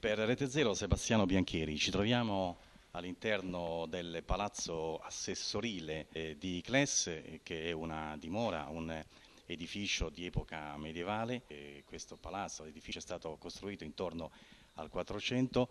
Per Rete Zero Sebastiano Bianchieri, ci troviamo all'interno del palazzo assessorile eh, di Cles, eh, che è una dimora, un edificio di epoca medievale. Eh, questo palazzo, l'edificio è stato costruito intorno al 400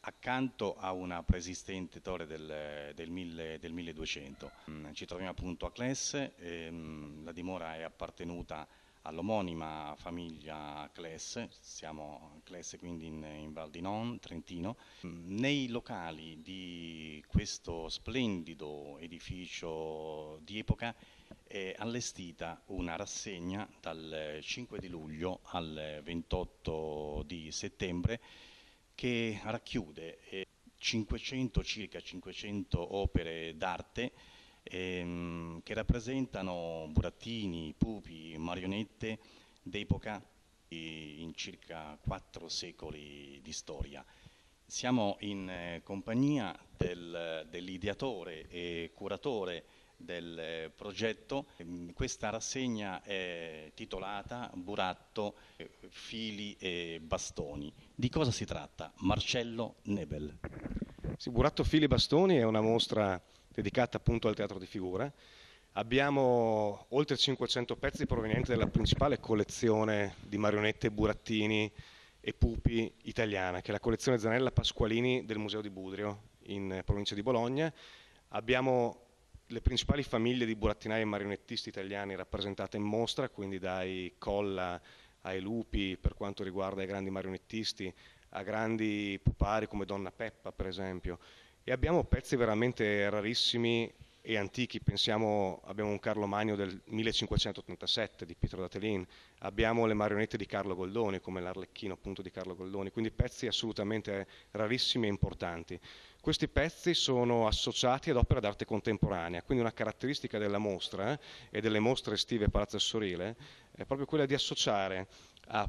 accanto a una preesistente torre del, del, mille, del 1200. Mm, ci troviamo appunto a Cles, ehm, la dimora è appartenuta a all'omonima famiglia Clesse, siamo Clesse quindi in, in Val di Non, Trentino. Nei locali di questo splendido edificio di epoca è allestita una rassegna dal 5 di luglio al 28 di settembre che racchiude 500, eh, circa 500 opere d'arte ehm, che rappresentano burattini, pupi, marionette d'epoca in circa quattro secoli di storia. Siamo in eh, compagnia del, dell'ideatore e curatore del eh, progetto. Ehm, questa rassegna è titolata Buratto, eh, fili e bastoni. Di cosa si tratta? Marcello Nebel. Sì, Buratto Fili e Bastoni è una mostra dedicata appunto al teatro di figura. Abbiamo oltre 500 pezzi provenienti dalla principale collezione di marionette, burattini e pupi italiana, che è la collezione Zanella Pasqualini del Museo di Budrio in provincia di Bologna. Abbiamo le principali famiglie di burattinai e marionettisti italiani rappresentate in mostra, quindi dai Colla ai Lupi per quanto riguarda i grandi marionettisti, a grandi pupari come Donna Peppa per esempio, e abbiamo pezzi veramente rarissimi e antichi, pensiamo, abbiamo un Carlo Magno del 1587 di Pietro D'Atelin, abbiamo le marionette di Carlo Goldoni, come l'Arlecchino appunto di Carlo Goldoni, quindi pezzi assolutamente rarissimi e importanti. Questi pezzi sono associati ad opera d'arte contemporanea, quindi una caratteristica della mostra eh, e delle mostre estive Palazzo Sorile è proprio quella di associare a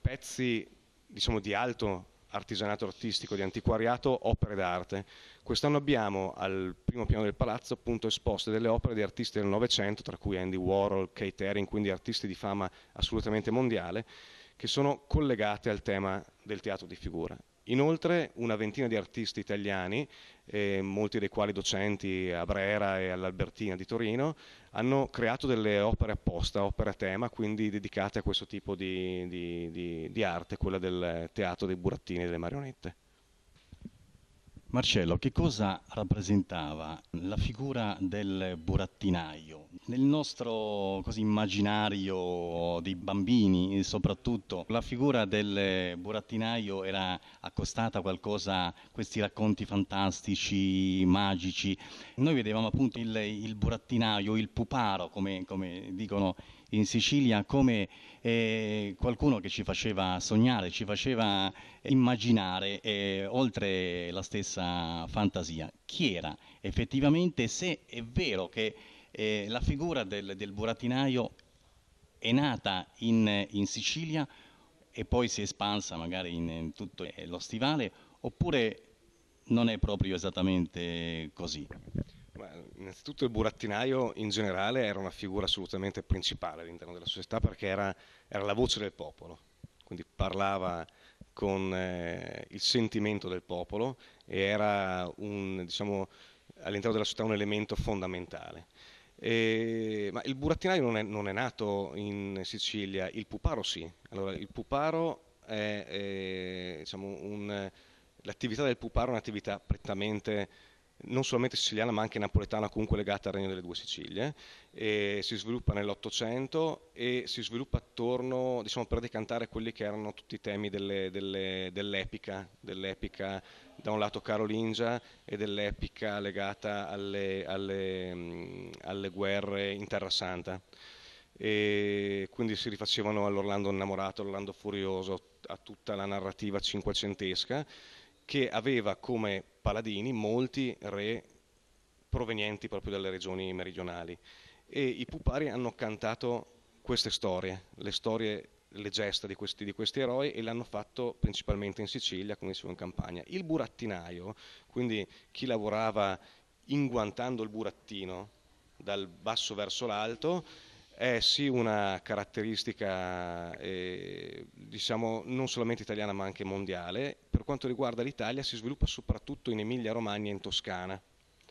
pezzi diciamo, di alto artigianato artistico, di antiquariato, opere d'arte. Quest'anno abbiamo al primo piano del palazzo appunto esposte delle opere di artisti del Novecento, tra cui Andy Warhol, Kate Haring, quindi artisti di fama assolutamente mondiale, che sono collegate al tema del teatro di figura. Inoltre una ventina di artisti italiani, eh, molti dei quali docenti a Brera e all'Albertina di Torino, hanno creato delle opere apposta, opere a tema, quindi dedicate a questo tipo di, di, di, di arte, quella del teatro dei burattini e delle marionette. Marcello, che cosa rappresentava la figura del burattinaio? Nel nostro così, immaginario dei bambini, soprattutto, la figura del burattinaio era accostata a qualcosa, questi racconti fantastici, magici. Noi vedevamo appunto il, il burattinaio, il puparo, come, come dicono in Sicilia come eh, qualcuno che ci faceva sognare, ci faceva immaginare eh, oltre la stessa fantasia. Chi era effettivamente, se è vero che eh, la figura del, del, burattinaio è nata in, in, Sicilia e poi si è espansa magari in, in tutto eh, lo stivale, oppure non è proprio esattamente così? Ma innanzitutto il burattinaio in generale era una figura assolutamente principale all'interno della società perché era, era, la voce del popolo, quindi parlava con eh, il sentimento del popolo e era diciamo, all'interno della società un elemento fondamentale. E, ma il burattinaio non è, non è, nato in Sicilia, il puparo sì. Allora, il puparo è, è diciamo, l'attività del puparo è un'attività prettamente non solamente siciliana ma anche napoletana, comunque legata al Regno delle Due Sicilie, e si sviluppa nell'Ottocento e si sviluppa attorno, diciamo, per decantare quelli che erano tutti i temi delle, delle, dell'epica, dell'epica da un lato carolingia e dell'epica legata alle, alle, alle guerre in Terra Santa. E quindi si rifacevano all'Orlando innamorato, all'Orlando furioso, a tutta la narrativa cinquecentesca che aveva come paladini molti re provenienti proprio dalle regioni meridionali e i pupari hanno cantato queste storie, le storie, le gesta di questi, di questi eroi e l'hanno fatto principalmente in Sicilia, come dicevo in campagna. Il burattinaio, quindi chi lavorava inguantando il burattino dal basso verso l'alto, è sì una caratteristica eh, diciamo non solamente italiana ma anche mondiale. Per quanto riguarda l'Italia si sviluppa soprattutto in Emilia-Romagna e in Toscana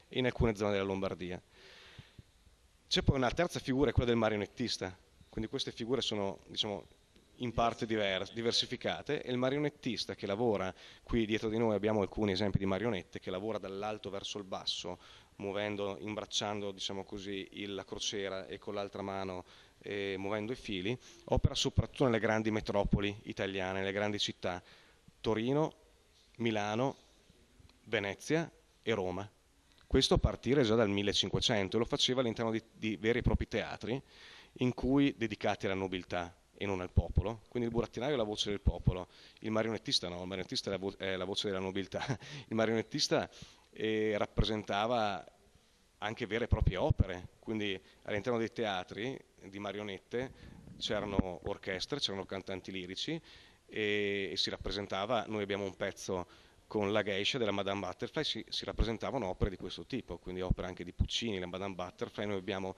e in alcune zone della Lombardia. C'è poi una terza figura, quella del marionettista, quindi queste figure sono diciamo, in parte divers, diversificate e il marionettista che lavora, qui dietro di noi abbiamo alcuni esempi di marionette, che lavora dall'alto verso il basso, muovendo, imbracciando diciamo così, il, la crociera e con l'altra mano eh, muovendo i fili, opera soprattutto nelle grandi metropoli italiane, nelle grandi città, Torino, Milano, Venezia e Roma. Questo a partire già dal 1500, lo faceva all'interno di, di veri e propri teatri in cui dedicati alla nobiltà, e non al popolo, quindi il burattinaio è la voce del popolo, il marionettista no, il marionettista è la, vo- è la voce della nobiltà, il marionettista eh, rappresentava anche vere e proprie opere, quindi all'interno dei teatri di marionette c'erano orchestre, c'erano cantanti lirici e, e si rappresentava, noi abbiamo un pezzo con la geisha della Madame Butterfly si, si, rappresentavano opere di questo tipo, quindi opere anche di Puccini, la Madame Butterfly, noi abbiamo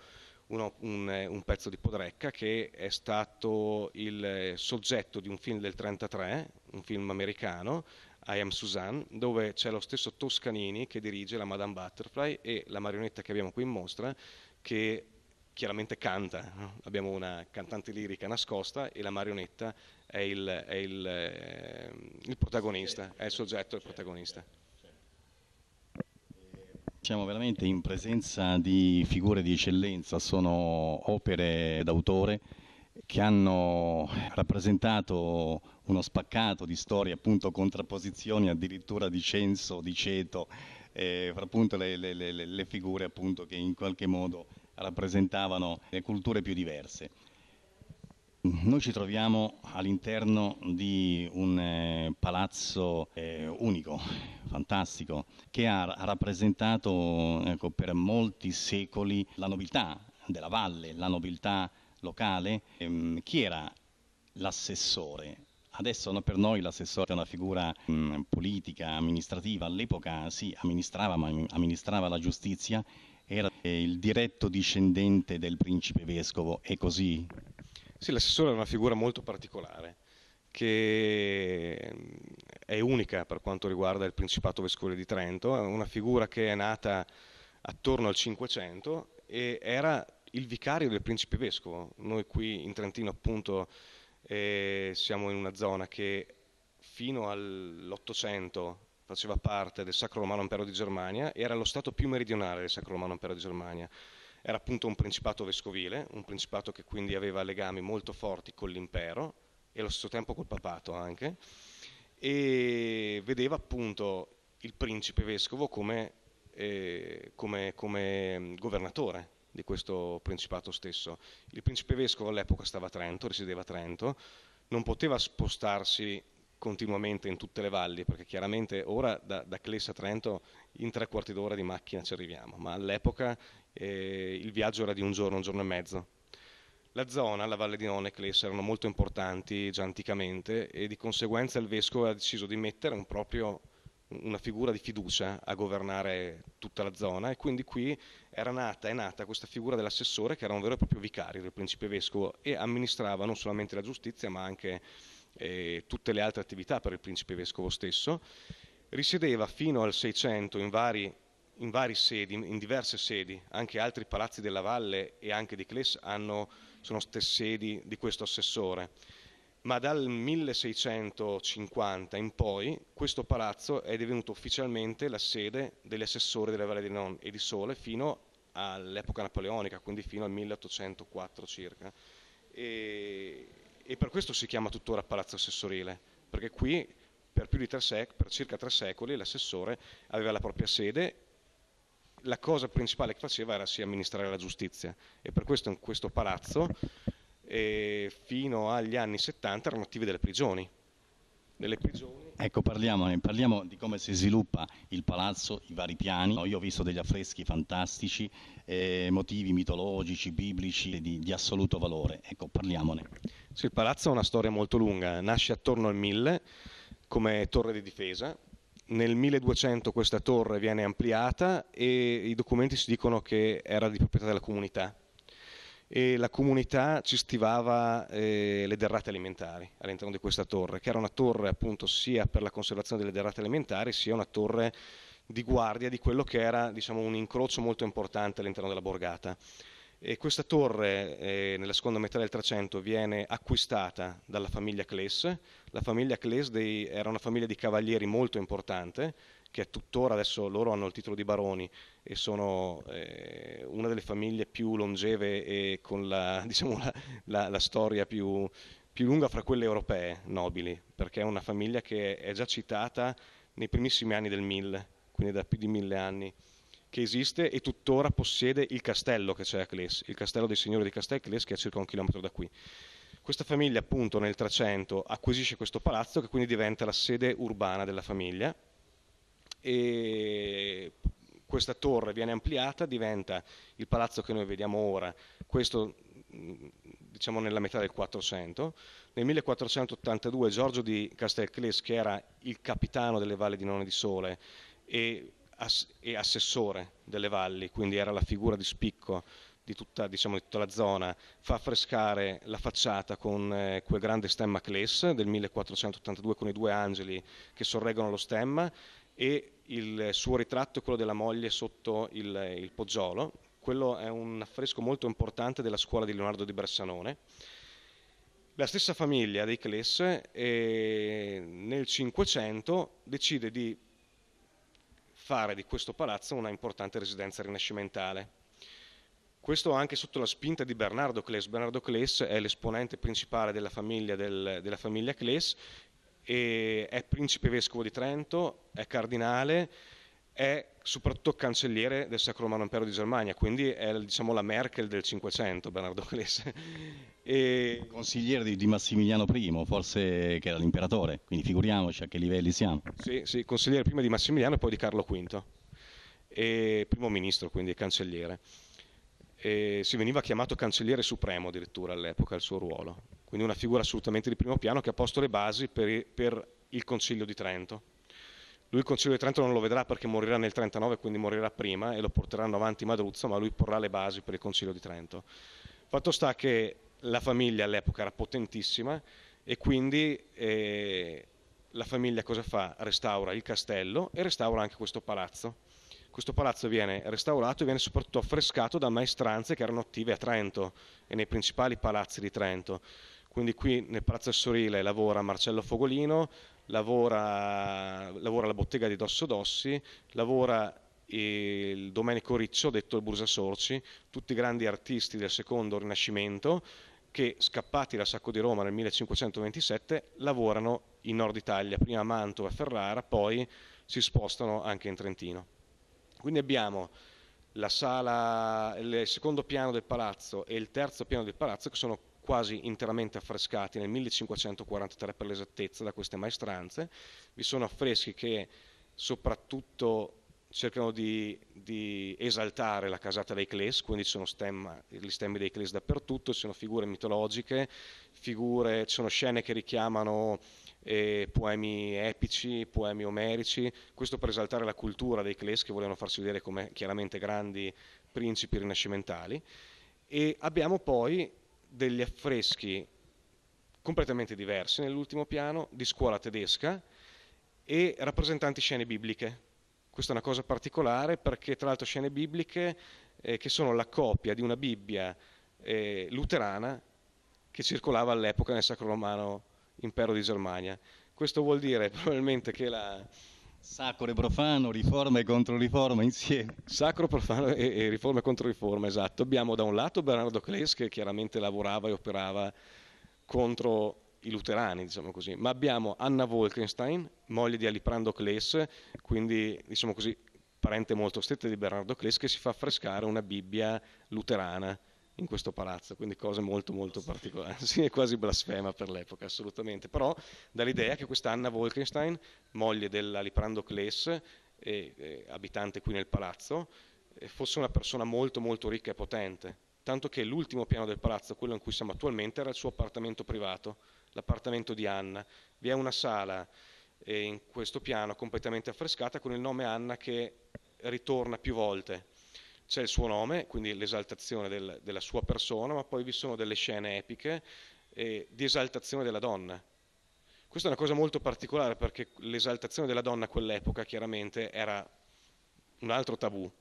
un, un, un, pezzo di Podrecca che è stato il soggetto di un film del 1933, un film americano, I Am Suzanne, dove c'è lo stesso Toscanini che dirige la Madame Butterfly e la marionetta che abbiamo qui in mostra che chiaramente canta, no? abbiamo una cantante lirica nascosta e la marionetta è il, è il, eh, il protagonista, è il soggetto, è il protagonista. Siamo veramente in presenza di figure di eccellenza, sono opere d'autore che hanno rappresentato uno spaccato di storie, appunto contrapposizioni addirittura di censo, di ceto, eh, appunto le, le, le, le figure appunto che in qualche modo rappresentavano le culture più diverse. Noi ci troviamo all'interno di un eh, palazzo eh, unico, fantastico, che ha rappresentato ecco, per molti secoli la nobiltà della valle, la nobiltà locale. Ehm, chi era l'assessore? Adesso no, per noi l'assessore è una figura mh, mhmm, politica, amministrativa, all'epoca sì, amministrava, ma amministrava la giustizia, era eh, il diretto discendente del principe vescovo, è così? Sì, l'assessore è una figura molto particolare che è unica per quanto riguarda il Principato Vescovile di Trento, è una figura che è nata attorno al 500 e era il vicario del principe vescovo. Noi qui in Trentino appunto eh, siamo in una zona che fino all'Ottocento faceva parte del Sacro Romano Impero di Germania, era lo stato più meridionale del Sacro Romano Impero di Germania. Era appunto un principato vescovile, un principato che quindi aveva legami molto forti con l'impero e allo stesso tempo col papato anche, e vedeva appunto il principe vescovo come, eh, come, come mm, governatore di questo principato stesso. Il principe vescovo all'epoca stava a Trento, risiedeva a Trento, non poteva spostarsi continuamente in tutte le valli, perché chiaramente ora da, da Clessa a Trento in tre quarti d'ora di macchina ci arriviamo, ma all'epoca eh, il viaggio era di un giorno, un giorno e mezzo, la zona, la Valle di Nonecles, erano molto importanti già anticamente e di conseguenza il vescovo ha deciso di mettere un proprio, una figura di fiducia a governare tutta la zona e quindi qui era nata, è nata questa figura dell'assessore che era un vero e proprio vicario del principe vescovo e amministrava non solamente la giustizia ma anche eh, tutte le altre attività per il principe vescovo stesso. Risiedeva fino al 600 in vari in, sedi, in diverse sedi, anche altri palazzi della Valle e anche di Cles hanno, sono sedi di questo assessore, ma dal 1650 in poi questo palazzo è divenuto ufficialmente la sede degli assessori della Valle di Non e di Sole fino all'epoca napoleonica, quindi fino al 1804 circa. E, e per questo si chiama tuttora palazzo assessorile, perché qui per, per circa tre secoli l'assessore aveva la propria sede la cosa principale che faceva era sì amministrare la giustizia e per questo in questo palazzo eh, fino agli anni 70 erano attive delle prigioni. Delle prigioni. Ecco, parliamo, eh, parliamo, di come si sviluppa il palazzo, i vari piani. Io ho visto degli affreschi fantastici, eh, motivi mitologici, biblici, di, di, assoluto valore. Ecco, parliamone. Sì, il palazzo ha una storia molto lunga, nasce attorno al 1000 come torre di difesa, nel 1200 questa torre viene ampliata e i documenti ci dicono che era di proprietà della comunità e la comunità ci stivava eh, le derrate alimentari all'interno di questa torre, che era una torre appunto sia per la conservazione delle derrate alimentari sia una torre di guardia di quello che era diciamo, un incrocio molto importante all'interno della borgata. E questa torre eh, nella seconda metà del 300 viene acquistata dalla famiglia Cles. La famiglia Cles dei, era una famiglia di cavalieri molto importante, che è tuttora adesso loro hanno il titolo di baroni e sono eh, una delle famiglie più longeve e con la, diciamo, la, la, la storia più, più lunga fra quelle europee nobili, perché è una famiglia che è già citata nei primissimi anni del 1000, quindi da più di mille anni che esiste e tuttora possiede il castello che c'è a Cles, il castello dei signori di Castel Cles che è a circa un chilometro da qui. Questa famiglia appunto nel 300 acquisisce questo palazzo che quindi diventa la sede urbana della famiglia e questa torre viene ampliata, diventa il palazzo che noi vediamo ora, questo diciamo nella metà del 400. Nel 1482 Giorgio di Castel Cles che era il capitano delle valli di None di Sole e e assessore delle valli, quindi era la figura di spicco di tutta, diciamo, di tutta la zona, fa affrescare la facciata con eh, quel grande stemma Cles del 1482 con i due angeli che sorreggono lo stemma e il suo ritratto è quello della moglie sotto il, il poggiolo. Quello è un affresco molto importante della scuola di Leonardo di Bressanone. La stessa famiglia dei Cles eh, nel 500 decide di fare di questo palazzo una importante residenza rinascimentale. Questo anche sotto la spinta di Bernardo Claes. Bernardo Claes è l'esponente principale della famiglia, del, della famiglia Claes, è principe vescovo di Trento, è cardinale, è soprattutto cancelliere del Sacro Romano Impero di Germania, quindi è diciamo, la Merkel del Cinquecento, Bernardo Clese. E... Consigliere di, di, Massimiliano I, forse che era l'imperatore, quindi figuriamoci a che livelli siamo. Sì, sì consigliere prima di Massimiliano e poi di Carlo V, e primo ministro, quindi cancelliere. E si veniva chiamato cancelliere supremo addirittura all'epoca il suo ruolo, quindi una figura assolutamente di primo piano che ha posto le basi per, per il Consiglio di Trento lui il Concilio di Trento non lo vedrà perché morirà nel 39, quindi morirà prima e lo porteranno avanti Madruzzo, ma lui porrà le basi per il Concilio di Trento. Fatto sta che la famiglia all'epoca era potentissima e quindi eh, la famiglia cosa fa? Restaura il castello e restaura anche questo palazzo. Questo palazzo viene restaurato e viene soprattutto affrescato da maestranze che erano attive a Trento e nei principali palazzi di Trento. Quindi qui nel Palazzo Sorile lavora Marcello Fogolino, lavora, lavora alla bottega di Dosso Dossi, lavora eh, il Domenico Riccio, detto il Brusa Sorci, tutti grandi artisti del secondo Rinascimento che scappati dal sacco di Roma nel 1527 lavorano in Nord Italia, prima a Mantova e Ferrara, poi si spostano anche in Trentino. Quindi abbiamo la sala, il secondo piano del palazzo e il terzo piano del palazzo che sono quasi interamente affrescati nel 1543 per l'esattezza da queste maestranze, vi sono affreschi che soprattutto cercano di, di esaltare la casata dei Cles, quindi ci sono stemma, gli stemmi dei Cles dappertutto, ci sono figure mitologiche, figure, ci sono scene che richiamano eh, poemi epici, poemi omerici, questo per esaltare la cultura dei Cles che volevano farsi vedere come chiaramente grandi principi rinascimentali. E abbiamo poi degli affreschi completamente diversi nell'ultimo piano, di scuola tedesca e rappresentanti scene bibliche. Questa è una cosa particolare perché tra l'altro scene bibliche eh, che sono la copia di una Bibbia eh, luterana che circolava all'epoca nel Sacro Romano Impero di Germania. Questo vuol dire probabilmente che la, Sacro e profano, riforma e contro riforma insieme. Sacro, profano e, e riforma e contro riforma, esatto. Abbiamo da un lato Bernardo Claes che chiaramente lavorava e operava contro i luterani, diciamo così, ma abbiamo Anna Wolkenstein, moglie di Aliprando Claes, quindi diciamo così, parente molto stretta di Bernardo Claes, che si fa affrescare una Bibbia luterana in questo palazzo, quindi cose molto molto particolari, sì, è quasi blasfema per l'epoca, assolutamente, però dall'idea che questa Anna Wolkenstein, moglie dell'Aliprando Cles, e, e, abitante qui nel palazzo, eh, fosse una persona molto molto ricca e potente, tanto che l'ultimo piano del palazzo, quello in cui siamo attualmente, era il suo appartamento privato, l'appartamento di Anna. Vi è una sala eh, in questo piano completamente affrescata con il nome Anna che ritorna più volte c'è il suo nome, quindi l'esaltazione del, della sua persona, ma poi vi sono delle scene epiche eh, di esaltazione della donna. Questa è una cosa molto particolare perché l'esaltazione della donna a quell'epoca chiaramente era un altro tabù,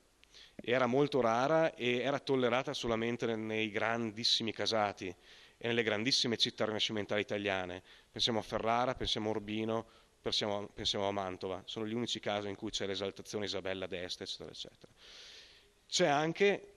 era molto rara e era tollerata solamente nei grandissimi casati e nelle grandissime città rinascimentali italiane. Pensiamo a Ferrara, pensiamo a Urbino, pensiamo a, pensiamo a Mantova, sono gli unici casi in cui c'è l'esaltazione Isabella d'Este, eccetera, eccetera. C'è anche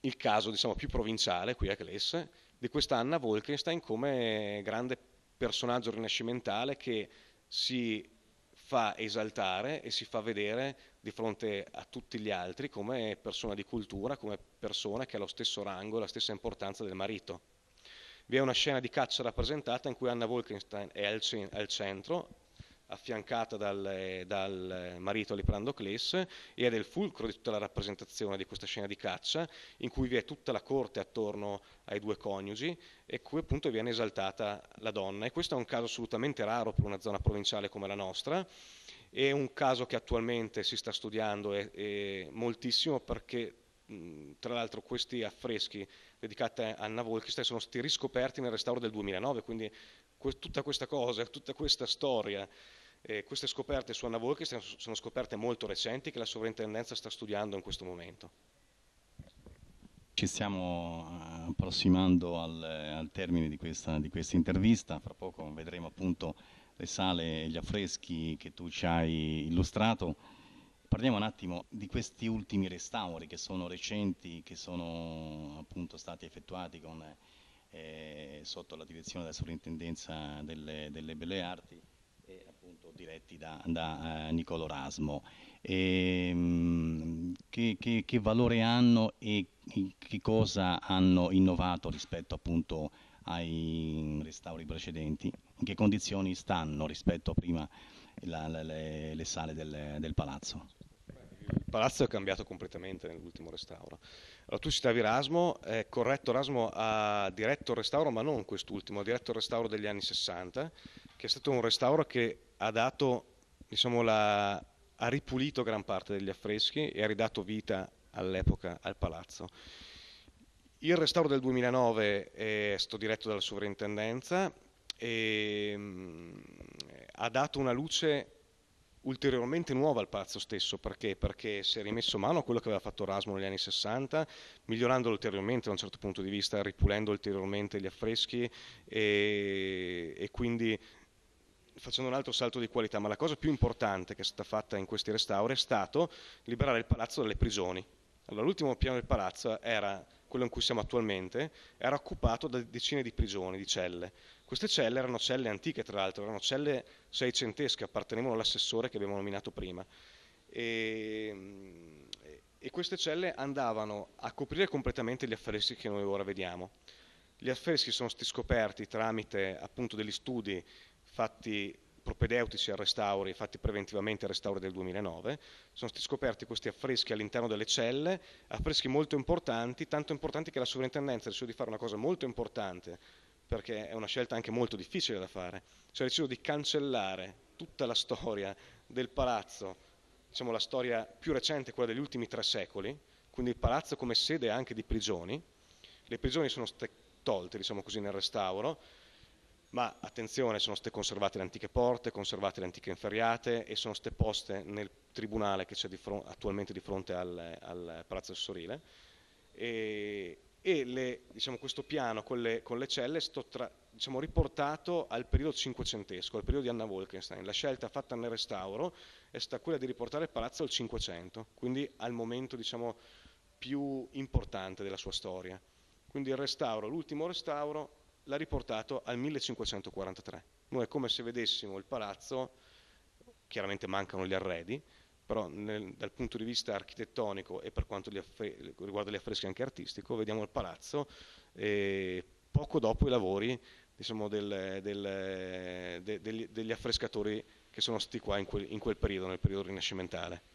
il caso diciamo, più provinciale, qui a Clesse, di questa Anna Wolkenstein come grande personaggio rinascimentale che si fa esaltare e si fa vedere di fronte a tutti gli altri come persona di cultura, come persona che ha lo stesso rango e la stessa importanza del marito. Vi è una scena di caccia rappresentata in cui Anna Wolkenstein è al, cen- al centro affiancata dal, dal marito Liprandocles, ed è il fulcro di tutta la rappresentazione di questa scena di caccia, in cui vi è tutta la corte attorno ai due coniugi e qui appunto viene esaltata la donna. E questo è un caso assolutamente raro per una zona provinciale come la nostra, è un caso che attualmente si sta studiando e, e moltissimo perché tra l'altro questi affreschi dedicati a Anna Volkstein sono stati riscoperti nel restauro del 2009, quindi tutta questa cosa, tutta questa storia eh, queste scoperte su Anna Annavolchi sono scoperte molto recenti che la sovrintendenza sta studiando in questo momento. Ci stiamo eh, approssimando al, al termine di questa, di questa intervista, fra poco vedremo appunto le sale e gli affreschi che tu ci hai illustrato. Parliamo un attimo di questi ultimi restauri che sono recenti, che sono appunto stati effettuati con, eh, sotto la direzione della sovrintendenza delle, delle belle arti diretti da, da eh, Nicolo Rasmo. E, ehm, che, che, che, valore hanno e che cosa hanno innovato rispetto appunto ai restauri precedenti? In che condizioni stanno rispetto a prima la, la, le, le, sale del, del palazzo? il palazzo è cambiato completamente nell'ultimo restauro. Allora, tu citavi Erasmo, è corretto, Erasmo ha diretto il restauro, ma non quest'ultimo, ha diretto il restauro degli anni 60, che è stato un restauro che ha dato, diciamo, la, ha ripulito gran parte degli affreschi e ha ridato vita all'epoca al palazzo. Il restauro del 2009 è stato diretto dalla sovrintendenza e mh, mm, ha dato una luce ulteriormente nuova al palazzo stesso, perché? Perché si è rimesso mano a quello che aveva fatto Erasmo negli anni 60, migliorandolo ulteriormente da un certo punto di vista, ripulendo ulteriormente gli affreschi e, e quindi facendo un altro salto di qualità, ma la cosa più importante che è stata fatta in questi restauri è stato liberare il palazzo dalle prigioni. Allora, l'ultimo piano del palazzo era quello in cui siamo attualmente, era occupato da decine di prigioni, di celle. Queste celle erano celle antiche, tra l'altro, erano celle seicentesche, appartenevano all'assessore che abbiamo nominato prima. E, e queste celle andavano a coprire completamente gli affreschi che noi ora vediamo. Gli affreschi sono stati scoperti tramite appunto degli studi fatti propedeutici a restauri fatti preventivamente ai restauri del 2009, sono stati scoperti questi affreschi all'interno delle celle, affreschi molto importanti, tanto importanti che la sovrintendenza ha deciso di fare una cosa molto importante, perché è una scelta anche molto difficile da fare, cioè ha deciso di cancellare tutta la storia del palazzo, diciamo la storia più recente, quella degli ultimi tre secoli, quindi il palazzo come sede anche di prigioni, le prigioni sono state tolte, diciamo così, nel restauro, ma attenzione, sono state conservate le antiche porte, conservate le antiche inferriate e sono state poste nel tribunale che c'è di attualmente di fronte al, al Palazzo Sorile e, e le, diciamo, questo piano con le, con le celle è stato tra, diciamo, riportato al periodo cinquecentesco, al periodo di Anna Wolkenstein. La scelta fatta nel restauro è stata quella di riportare il palazzo al Cinquecento, quindi al momento diciamo, più importante della sua storia. Quindi il restauro, l'ultimo restauro l'ha riportato al 1543. Noi è come se vedessimo il palazzo, chiaramente mancano gli arredi, però nel, dal punto di vista architettonico e per quanto riguarda gli affreschi anche artistico, vediamo il palazzo eh, poco dopo i lavori diciamo, del, del, de, degli, degli, affrescatori che sono stati qua in quel, in quel periodo, nel periodo rinascimentale.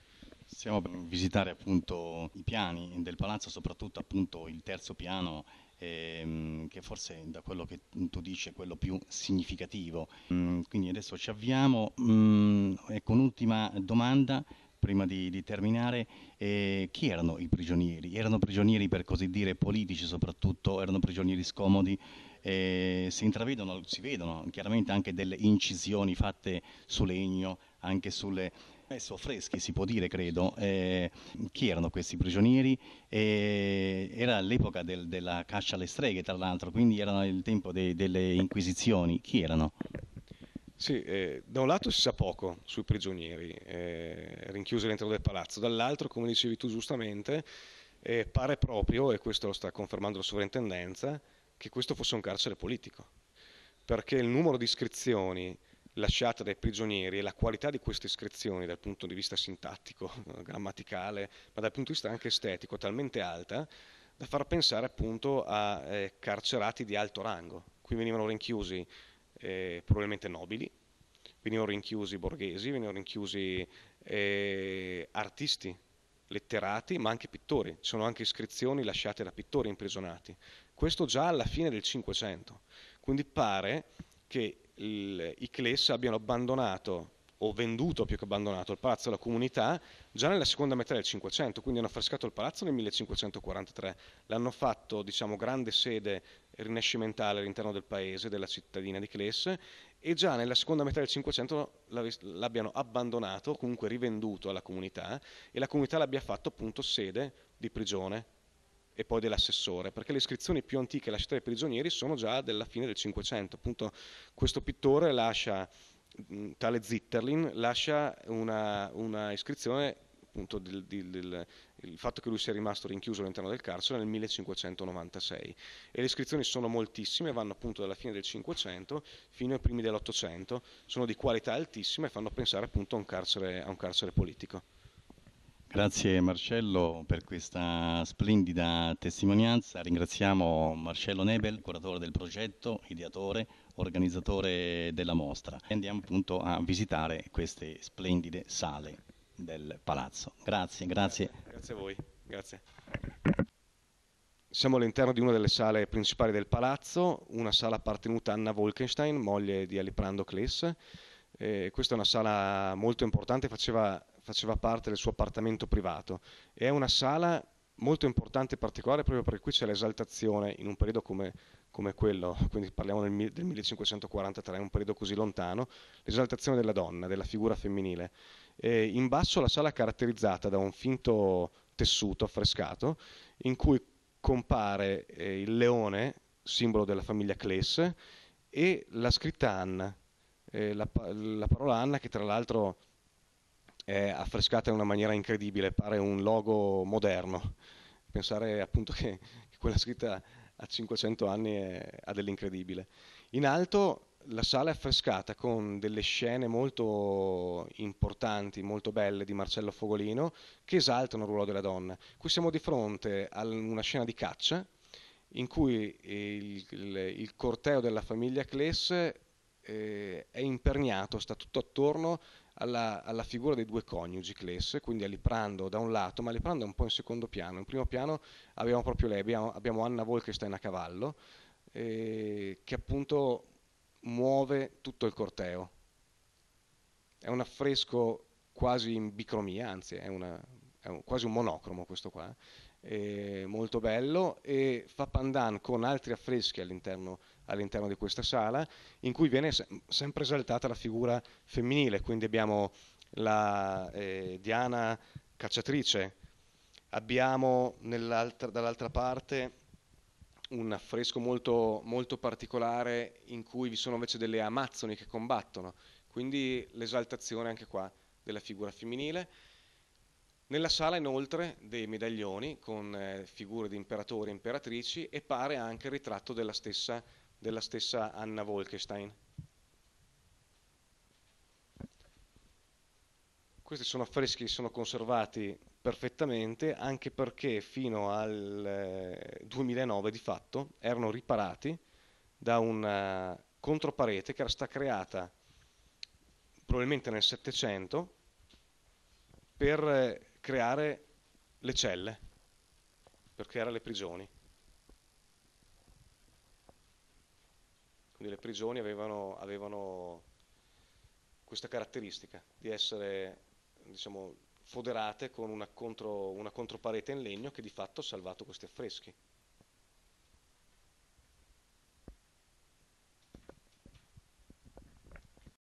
Stiamo per visitare appunto i piani del palazzo, soprattutto appunto il terzo piano ehm, che forse da quello che tu dici è quello più significativo. Mm, quindi adesso ci avviamo, mm, ecco un'ultima domanda prima di, di terminare, eh, chi erano i prigionieri? Erano prigionieri per così dire politici soprattutto, erano prigionieri scomodi, eh, si intravedono, si vedono chiaramente anche delle incisioni fatte su legno, anche sulle messo freschi, si può dire, credo. Eh, chi erano questi prigionieri? Eh, era l'epoca del, della caccia alle streghe, tra l'altro, quindi era il tempo de, delle inquisizioni. Chi erano? Sì, eh, da un lato si sa poco sui prigionieri eh, rinchiusi all'interno del palazzo, dall'altro, come dicevi tu giustamente, eh, pare proprio, e questo lo sta confermando la sovrintendenza, che questo fosse un carcere politico, perché il numero di iscrizioni lasciata dai prigionieri e la qualità di queste iscrizioni dal punto di vista sintattico, grammaticale, ma dal punto di vista anche estetico, è talmente alta da far pensare appunto a eh, carcerati di alto rango. Qui venivano rinchiusi eh, probabilmente nobili, venivano rinchiusi borghesi, venivano rinchiusi eh, artisti, letterati, ma anche pittori. Ci sono anche iscrizioni lasciate da pittori imprigionati. Questo già alla fine del Cinquecento. Quindi pare che il, i Cles abbiano abbandonato o venduto più che abbandonato il palazzo alla comunità già nella seconda metà del 500, quindi hanno affrescato il palazzo nel 1543, l'hanno fatto diciamo, grande sede rinascimentale all'interno del paese, della cittadina di Cles e già nella seconda metà del 500 l'abbiano abbandonato, comunque rivenduto alla comunità e la comunità l'abbia fatto appunto sede di prigione e poi dell'assessore, perché le iscrizioni più antiche lasciate dai prigionieri sono già della fine del Cinquecento. Appunto, questo pittore lascia, tale Zitterlin, lascia una, una iscrizione appunto del, del, del, il fatto che lui sia rimasto rinchiuso all'interno del carcere nel 1596 e le iscrizioni sono moltissime, vanno appunto dalla fine del Cinquecento fino ai primi dell'Ottocento, sono di qualità altissima e fanno pensare appunto a un carcere, a un carcere politico. Grazie Marcello per questa splendida testimonianza. Ringraziamo Marcello Nebel, curatore del progetto, ideatore, organizzatore della mostra. Andiamo appunto a visitare queste splendide sale del palazzo. Grazie, grazie. Grazie a voi, grazie. Siamo all'interno di una delle sale principali del palazzo, una sala appartenuta a Anna Wolkenstein, moglie di Aliprando Kless. Eh, questa è una sala molto importante, faceva faceva parte del suo appartamento privato. È una sala molto importante e particolare proprio perché qui c'è l'esaltazione in un periodo come, come quello, quindi parliamo del, del 1543, un periodo così lontano, l'esaltazione della donna, della figura femminile. E in basso la sala è caratterizzata da un finto tessuto affrescato in cui compare eh, il leone, simbolo della famiglia Clesse, e la scritta Anna, eh, la, la, parola Anna che tra l'altro è affrescata in una maniera incredibile, pare un logo moderno. Pensare appunto che, che quella scritta a 500 anni è, ha dell'incredibile. In alto la sala è affrescata con delle scene molto importanti, molto belle di Marcello Fogolino che esaltano il ruolo della donna. Qui siamo di fronte a una scena di caccia in cui il, il, il corteo della famiglia Cless eh, è imperniato, sta tutto attorno alla, alla, figura dei due coniugi Clesse, quindi a Liprando da un lato, ma Liprando è un po' in secondo piano, in primo piano abbiamo proprio lei, abbiamo, abbiamo Anna Wolkenstein a cavallo, eh, che appunto muove tutto il corteo. È un affresco quasi in bicromia, anzi è, una, è un, quasi un monocromo questo qua, eh, molto bello e fa pandan con altri affreschi all'interno all'interno di questa sala, in cui viene se sempre esaltata la figura femminile, quindi abbiamo la eh, Diana cacciatrice, abbiamo dall'altra parte un affresco molto, molto particolare in cui vi sono invece delle amazzoni che combattono, quindi l'esaltazione anche qua della figura femminile. Nella sala inoltre dei medaglioni con eh, figure di imperatori e imperatrici e pare anche il ritratto della stessa della stessa Anna Wolkenstein. Questi sono affreschi che sono conservati perfettamente anche perché fino al 2009 eh, di fatto erano riparati da una controparete che era stata creata probabilmente nel Settecento per eh, creare le celle, per creare le prigioni. Quindi le prigioni avevano, avevano questa caratteristica di essere diciamo, foderate con una, contro, una controparete in legno che di fatto ha salvato questi affreschi.